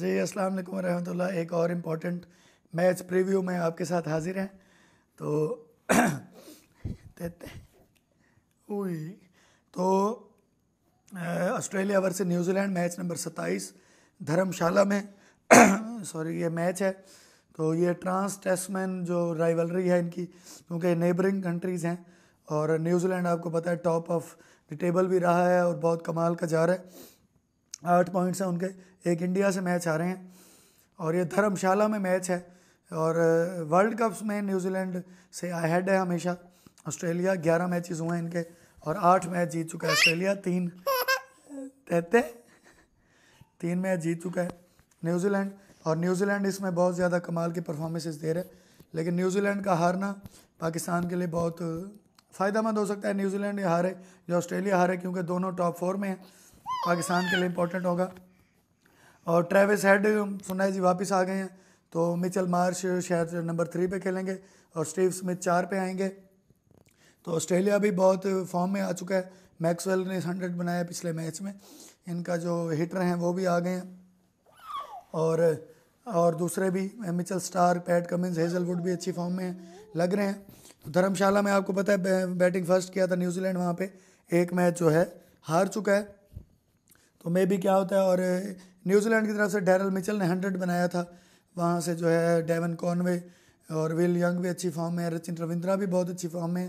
जी अस्सलाम वालेकुम रहमतुल्लाह एक और इम्पॉर्टेंट मैच प्रीव्यू में आपके साथ हाजिर हैं तो हुई तो Australia versus New Zealand match number सत्ताईस धर्मशाला में सॉरी ये मैच है तो ये ट्रांस टेस्टमैन जो राइवलरी है इनकी क्योंकि नेबरिंग कंट्रीज़ हैं और न्यूजीलैंड आपको पता है टॉप ऑफ द टेबल भी रहा है और बहुत कमाल का जा रहा है आठ पॉइंट्स हैं उनके एक इंडिया से मैच आ रहे हैं और ये धर्मशाला में मैच है और वर्ल्ड कप्स में न्यूजीलैंड से हेड है हमेशा ऑस्ट्रेलिया ग्यारह मैचेस हुए हैं इनके और आठ मैच जीत चुका है ऑस्ट्रेलिया तीन कहते तीन मैच जीत चुका है न्यूजीलैंड और न्यूजीलैंड इसमें बहुत ज़्यादा कमाल की परफॉर्मेंसेस दे रहे हैं लेकिन न्यूजीलैंड का हारना पाकिस्तान के लिए बहुत फ़ायदा हो सकता है न्यूजीलैंड हारे या ऑस्ट्रेलिया हारे क्योंकि दोनों टॉप फोर में हैं पाकिस्तान के लिए इम्पोर्टेंट होगा और ट्रेविस हेड सुना जी वापस आ गए हैं तो मिचल मार्श शायद नंबर थ्री पे खेलेंगे और स्टीव स्मिथ चार पे आएंगे तो ऑस्ट्रेलिया भी बहुत फॉर्म में आ चुका है मैक्सवेल ने हंड्रेड बनाया पिछले मैच में इनका जो हिटर हैं वो भी आ गए हैं और और दूसरे भी Mitchell Starc Pat Cummins Hazlewood भी अच्छी फॉर्म में लग रहे हैं तो धर्मशाला में आपको पता है बैटिंग फर्स्ट किया था न्यूजीलैंड वहाँ पे एक मैच जो है हार चुका है तो मे भी क्या होता है और न्यूजीलैंड की तरफ से डैरल मिचल ने हंड्रेड बनाया था वहाँ से जो है डेवन कॉनवे और विल यंग भी अच्छी फॉर्म में है रचिन रविंद्रा भी बहुत अच्छी फॉर्म में है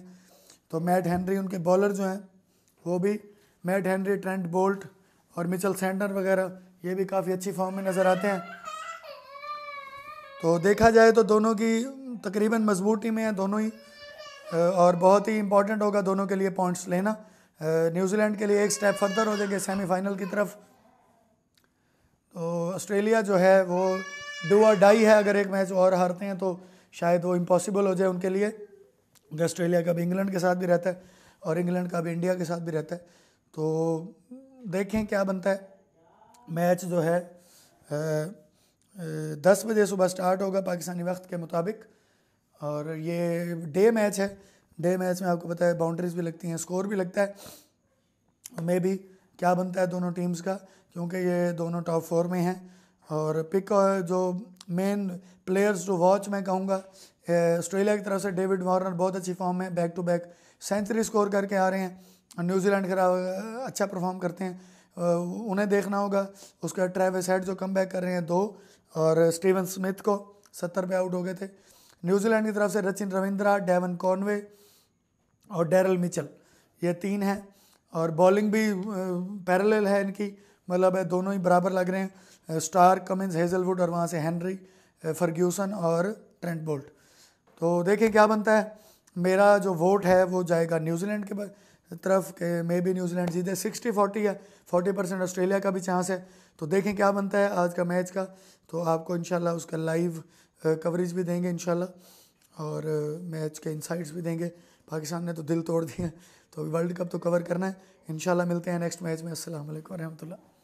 तो मैट हेनरी उनके बॉलर जो हैं वो भी मैट हेनरी ट्रेंट बोल्ट और मिचल सेंडर वगैरह ये भी काफ़ी अच्छी फॉर्म में नज़र आते हैं तो देखा जाए तो दोनों की तकरीबन मजबूत टीमें हैं दोनों ही और बहुत ही इंपॉर्टेंट होगा दोनों के लिए पॉइंट्स लेना न्यूजीलैंड के लिए एक स्टेप फर्दर हो जाएंगे सेमीफाइनल की तरफ तो ऑस्ट्रेलिया जो है वो डू और डाई है अगर एक मैच और हारते हैं तो शायद वो इम्पॉसिबल हो जाए उनके लिए क्योंकि ऑस्ट्रेलिया का भी इंग्लैंड के साथ भी रहता है और इंग्लैंड का भी इंडिया के साथ भी रहता है तो देखें क्या बनता है मैच जो है दस बजे सुबह स्टार्ट होगा पाकिस्तानी वक्त के मुताबिक और ये डे मैच है डे मैच में आपको पता है बाउंड्रीज भी लगती हैं स्कोर भी लगता है मे भी क्या बनता है दोनों टीम्स का क्योंकि ये दोनों टॉप फोर में हैं और पिक जो मेन प्लेयर्स जो वॉच मैं कहूँगा ऑस्ट्रेलिया की तरफ से डेविड वार्नर बहुत अच्छी फॉर्म में back to back century score करके आ रहे हैं न्यूजीलैंड खराब अच्छा परफॉर्म करते हैं उन्हें देखना होगा उसके बाद ट्रेविस हेड जो कम बैक कर रहे हैं दो और स्टीवन स्मिथ को सत्तर पे आउट हो गए थे न्यूजीलैंड की तरफ से रचिन रविंद्रा डेवन कॉनवे और डेरल मिचल ये तीन हैं और बॉलिंग भी पैरेलल है इनकी मतलब है दोनों ही बराबर लग रहे हैं स्टार कमिंस हेजलवुड और वहाँ से हेनरी फर्ग्यूसन और ट्रेंट बोल्ट तो देखें क्या बनता है मेरा जो वोट है वो जाएगा न्यूजीलैंड के तरफ के मे बी न्यूजीलैंड जीते सिक्सटी फोर्टी है फोर्टी परसेंट ऑस्ट्रेलिया का भी चांस है तो देखें क्या बनता है आज का मैच का तो आपको इन उसका लाइव कवरेज भी देंगे इन और मैच के इंसाइट्स भी देंगे पाकिस्तान ने तो दिल तोड़ दिया तो अभी वर्ल्ड कप तो कवर करना है इन मिलते हैं नेक्स्ट मैच में असल वरहमल